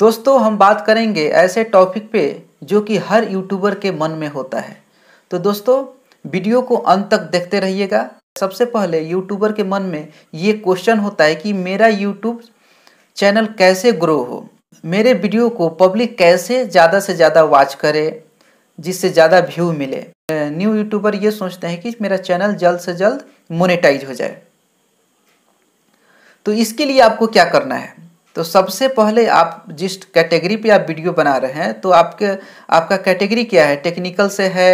दोस्तों हम बात करेंगे ऐसे टॉपिक पे जो कि हर यूट्यूबर के मन में होता है तो दोस्तों वीडियो को अंत तक देखते रहिएगा सबसे पहले यूट्यूबर के मन में ये क्वेश्चन होता है कि मेरा यूट्यूब चैनल कैसे ग्रो हो मेरे वीडियो को पब्लिक कैसे ज़्यादा से ज़्यादा वॉच करे जिससे ज़्यादा व्यू मिले न्यू यूट्यूबर ये सोचते हैं कि मेरा चैनल जल्द से जल्द मोनेटाइज हो जाए तो इसके लिए आपको क्या करना है तो सबसे पहले आप जिस कैटेगरी पे आप वीडियो बना रहे हैं तो आपके आपका कैटेगरी क्या है टेक्निकल से है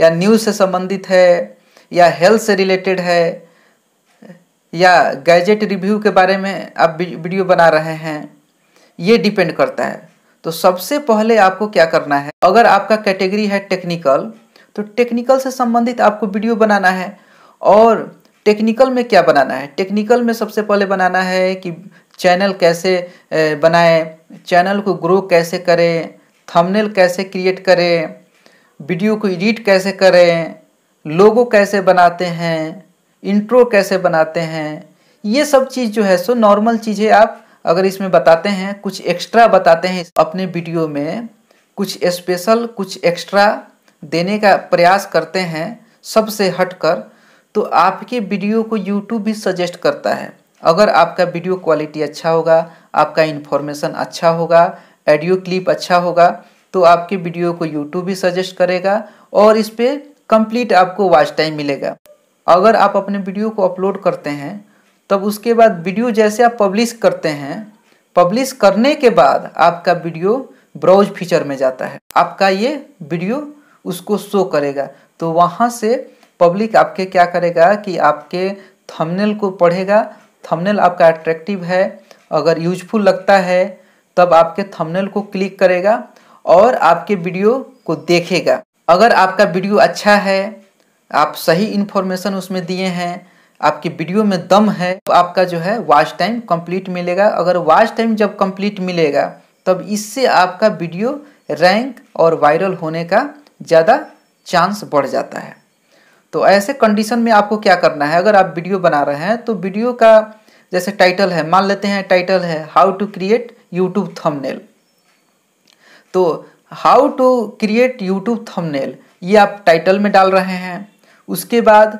या न्यूज़ से संबंधित है या हेल्थ से रिलेटेड है या गैजेट रिव्यू के बारे में आप वीडियो बना रहे हैं ये डिपेंड करता है तो सबसे पहले आपको क्या करना है अगर आपका कैटेगरी है टेक्निकल तो टेक्निकल से संबंधित आपको वीडियो बनाना है और टेक्निकल में क्या बनाना है टेक्निकल में सबसे पहले बनाना है कि चैनल कैसे बनाएं चैनल को ग्रो कैसे करें थंबनेल कैसे क्रिएट करें वीडियो को एडिट कैसे करें लोगो कैसे बनाते हैं इंट्रो कैसे बनाते हैं ये सब चीज़ जो है सो नॉर्मल चीज़ें आप अगर इसमें बताते हैं कुछ एक्स्ट्रा बताते हैं अपने वीडियो में कुछ स्पेशल कुछ एक्स्ट्रा देने का प्रयास करते हैं सबसे हटकर तो आपके वीडियो को यूट्यूब भी सजेस्ट करता है अगर आपका वीडियो क्वालिटी अच्छा होगा आपका इन्फॉर्मेशन अच्छा होगा ऑडियो क्लिप अच्छा होगा तो आपके वीडियो को यूट्यूब भी सजेस्ट करेगा और इस पर कंप्लीट आपको वॉच टाइम मिलेगा अगर आप अपने वीडियो को अपलोड करते हैं तब उसके बाद वीडियो जैसे आप पब्लिश करते हैं पब्लिश करने के बाद आपका वीडियो ब्राउज फीचर में जाता है आपका ये वीडियो उसको शो करेगा तो वहाँ से पब्लिक आपके क्या करेगा कि आपके थंबनेल को पढ़ेगा थंबनेल आपका अट्रैक्टिव है अगर यूजफुल लगता है तब आपके थंबनेल को क्लिक करेगा और आपके वीडियो को देखेगा अगर आपका वीडियो अच्छा है आप सही इन्फॉर्मेशन उसमें दिए हैं आपके वीडियो में दम है तो आपका जो है वॉच टाइम कंप्लीट मिलेगा अगर वॉच टाइम जब कंप्लीट मिलेगा तब इससे आपका वीडियो रैंक और वायरल होने का ज़्यादा चांस बढ़ जाता है तो ऐसे कंडीशन में आपको क्या करना है अगर आप वीडियो बना रहे हैं तो वीडियो का जैसे टाइटल है मान लेते हैं टाइटल है how to create YouTube thumbnail तो how to create YouTube thumbnail ये आप टाइटल में डाल रहे हैं उसके बाद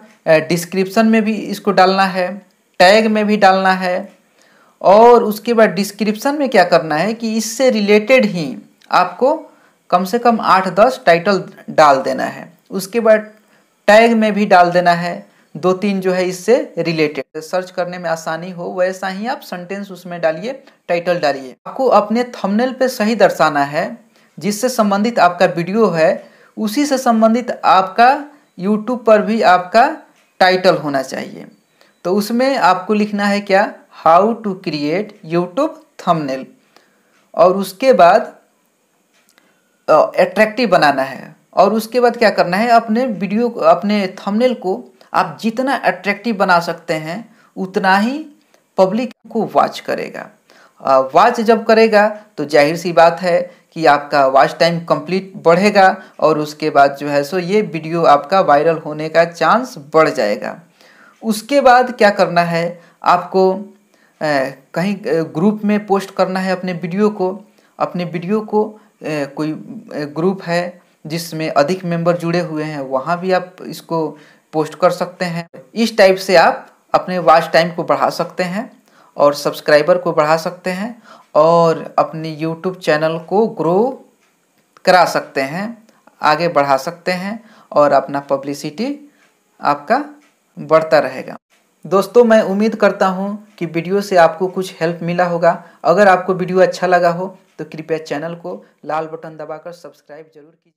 डिस्क्रिप्शन में भी इसको डालना है टैग में भी डालना है और उसके बाद डिस्क्रिप्शन में क्या करना है कि इससे रिलेटेड ही आपको कम से कम आठ दस टाइटल डाल देना है उसके बाद टैग में भी डाल देना है दो तीन जो है इससे रिलेटेड सर्च तो करने में आसानी हो वैसा ही आप सेंटेंस उसमें डालिए टाइटल डालिए आपको अपने थंबनेल पे सही दर्शाना है जिससे संबंधित आपका वीडियो है उसी से संबंधित आपका यूट्यूब पर भी आपका टाइटल होना चाहिए तो उसमें आपको लिखना है क्या how to create YouTube thumbnail और उसके बाद एट्रैक्टिव बनाना है और उसके बाद क्या करना है अपने वीडियो अपने थंबनेल को आप जितना अट्रैक्टिव बना सकते हैं उतना ही पब्लिक को वॉच करेगा वॉच जब करेगा तो जाहिर सी बात है कि आपका वॉच टाइम कंप्लीट बढ़ेगा और उसके बाद जो है सो ये वीडियो आपका वायरल होने का चांस बढ़ जाएगा उसके बाद क्या करना है आपको कहीं ग्रुप में पोस्ट करना है अपने वीडियो को अपने वीडियो को कोई ग्रुप है जिसमें अधिक मेंबर जुड़े हुए हैं वहाँ भी आप इसको पोस्ट कर सकते हैं इस टाइप से आप अपने वॉच टाइम को बढ़ा सकते हैं और सब्सक्राइबर को बढ़ा सकते हैं और अपने यूट्यूब चैनल को ग्रो करा सकते हैं आगे बढ़ा सकते हैं और अपना पब्लिसिटी आपका बढ़ता रहेगा दोस्तों मैं उम्मीद करता हूँ कि वीडियो से आपको कुछ हेल्प मिला होगा अगर आपको वीडियो अच्छा लगा हो तो कृपया चैनल को लाल बटन दबाकर सब्सक्राइब जरूर कीजिए